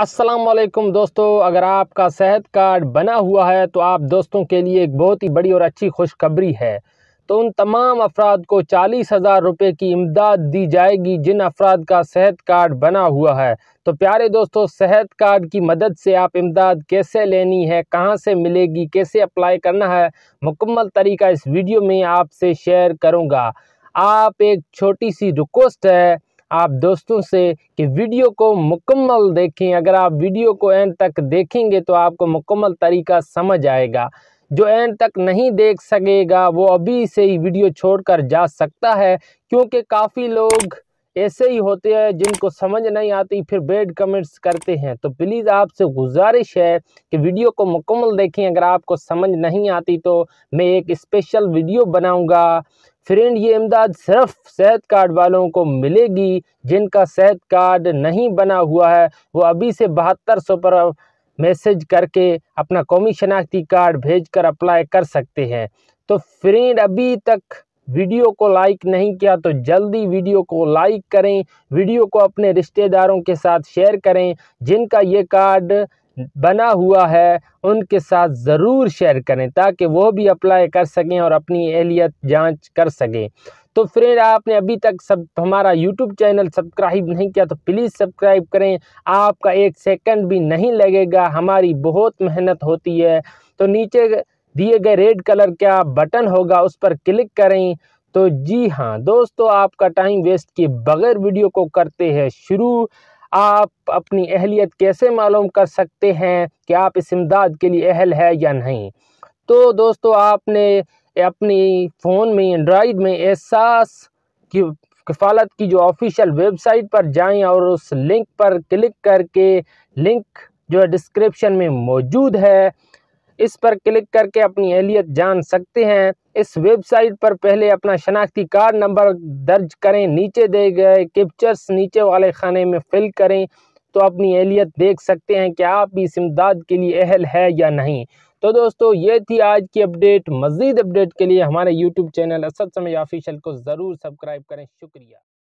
असलकम दोस्तों अगर आपका सेहत कार्ड बना हुआ है तो आप दोस्तों के लिए एक बहुत ही बड़ी और अच्छी खुशखबरी है तो उन तमाम अफराद को चालीस हज़ार रुपये की इमदाद दी जाएगी जिन अफराद का सेहत कार्ड बना हुआ है तो प्यारे दोस्तों सेहत कार्ड की मदद से आप इमदाद कैसे लेनी है कहां से मिलेगी कैसे अप्लाई करना है मुकम्मल तरीका इस वीडियो में आपसे शेयर करूँगा आप एक छोटी सी रिक्वेस्ट है आप दोस्तों से कि वीडियो को मुकम्मल देखें अगर आप वीडियो को एंड तक देखेंगे तो आपको मुकम्मल तरीका समझ आएगा जो एंड तक नहीं देख सकेगा वो अभी से ही वीडियो छोड़कर जा सकता है क्योंकि काफ़ी लोग ऐसे ही होते हैं जिनको समझ नहीं आती फिर बेड कमेंट्स करते हैं तो प्लीज़ आपसे गुजारिश है कि वीडियो को मुकम्मल देखें अगर आपको समझ नहीं आती तो मैं एक स्पेशल वीडियो बनाऊंगा फ्रेंड ये इमदाद सिर्फ सेहत कार्ड वालों को मिलेगी जिनका सेहत कार्ड नहीं बना हुआ है वो अभी से बहत्तर सौ पर मैसेज करके अपना कौमी शनाख्ती कार्ड भेजकर अप्लाई कर सकते हैं तो फ्रेंड अभी तक वीडियो को लाइक नहीं किया तो जल्दी वीडियो को लाइक करें वीडियो को अपने रिश्तेदारों के साथ शेयर करें जिनका ये कार्ड बना हुआ है उनके साथ ज़रूर शेयर करें ताकि वो भी अप्लाई कर सकें और अपनी एहलियत जांच कर सकें तो फ्रेंड आपने अभी तक सब हमारा यूट्यूब चैनल सब्सक्राइब नहीं किया तो प्लीज़ सब्सक्राइब करें आपका एक सेकंड भी नहीं लगेगा हमारी बहुत मेहनत होती है तो नीचे दिए गए रेड कलर का बटन होगा उस पर क्लिक करें तो जी हाँ दोस्तों आपका टाइम वेस्ट किए बगैर वीडियो को करते हैं शुरू आप अपनी अहलियत कैसे मालूम कर सकते हैं कि आप इस इमदाद के लिए अहल है या नहीं तो दोस्तों आपने अपनी फ़ोन में एंड्राइड में एहसास की कफालत की जो ऑफिशियल वेबसाइट पर जाएं और उस लिंक पर क्लिक करके लिंक जो है डिस्क्रिप्शन में मौजूद है इस पर क्लिक करके अपनी अहलियत जान सकते हैं इस वेबसाइट पर पहले अपना शनाख्ती कार्ड नंबर दर्ज करें नीचे दे गए कैप्चर्स नीचे वाले खाने में फिल करें तो अपनी अहलियत देख सकते हैं कि आप भी इस इमदाद के लिए अहल है या नहीं तो दोस्तों ये थी आज की अपडेट मज़ीद अपडेट के लिए हमारे यूट्यूब चैनल असद समय ऑफिशियल को ज़रूर सब्सक्राइब करें शुक्रिया